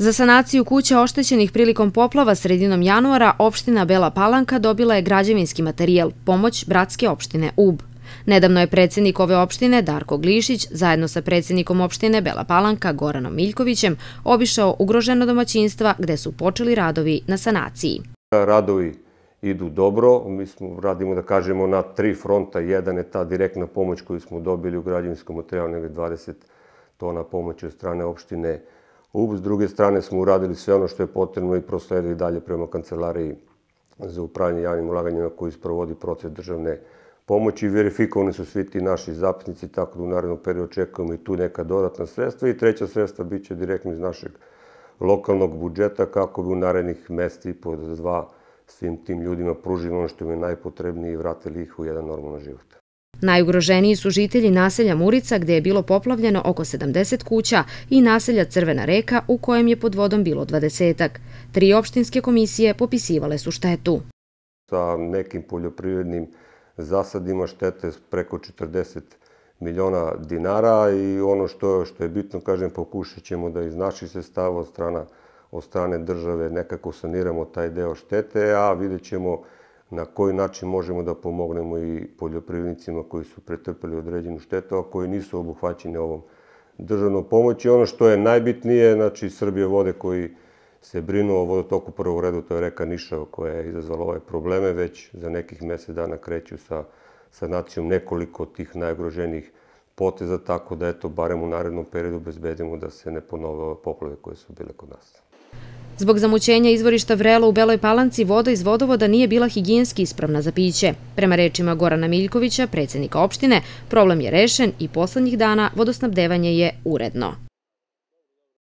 Za sanaciju kuća oštećenih prilikom poplava sredinom januara opština Bela Palanka dobila je građevinski materijal, pomoć bratske opštine UB. Nedavno je predsednik ove opštine Darko Glišić zajedno sa predsednikom opštine Bela Palanka Goranom Miljkovićem obišao ugroženo domaćinstva gde su počeli radovi na sanaciji. Radovi idu dobro, mi smo radimo da kažemo na tri fronta, jedan je ta direktna pomoć koju smo dobili u građevinskom materijalu, nego 20 tona pomoći od strane opštine Bela UB. S druge strane smo uradili sve ono što je potrebno i prosledili dalje prema kancelariji za upravljanje javnim ulaganjima koji sprovodi proces državne pomoći. Verifikovani su svi ti naši zapisnici, tako da u narednom periodu očekujemo i tu neka dodatna sredstva. I treća sredstva bit će direktno iz našeg lokalnog budžeta kako bi u narednih mesta i po dva svim tim ljudima pružili ono što im je najpotrebnije i vratili ih u jedan normalan život. Najugroženiji su žitelji naselja Murica gde je bilo poplavljeno oko 70 kuća i naselja Crvena reka u kojem je pod vodom bilo dvadesetak. Tri opštinske komisije popisivale su štetu. Sa nekim poljoprivrednim zasadima štete preko 40 miliona dinara i ono što, što je bitno, kažem, pokušat ćemo da iz naših sestava od strana od strane države nekako saniramo taj deo štete, a vidjet ćemo na koji način možemo da pomognemo i poljoprivrednicima koji su pretrpeli određenu štetu, a koji nisu obuhvaćeni ovom državnom pomoći. Ono što je najbitnije, znači Srbije vode koji se brinu o vodotoku prvog redu, to je reka Niša koja je izazvala ove probleme, već za nekih mesec dana kreću sa sanacijom nekoliko tih najgroženijih poteza, tako da eto, barem u narednom periodu bezbedimo da se ne ponove ove poplave koje su bile kod nas. Zbog zamućenja izvorišta Vrelo u Beloj Palanci voda iz vodovoda nije bila higijenski ispravna za piće. Prema rečima Gorana Miljkovića, predsednika opštine, problem je rešen i poslednjih dana vodosnabdevanje je uredno.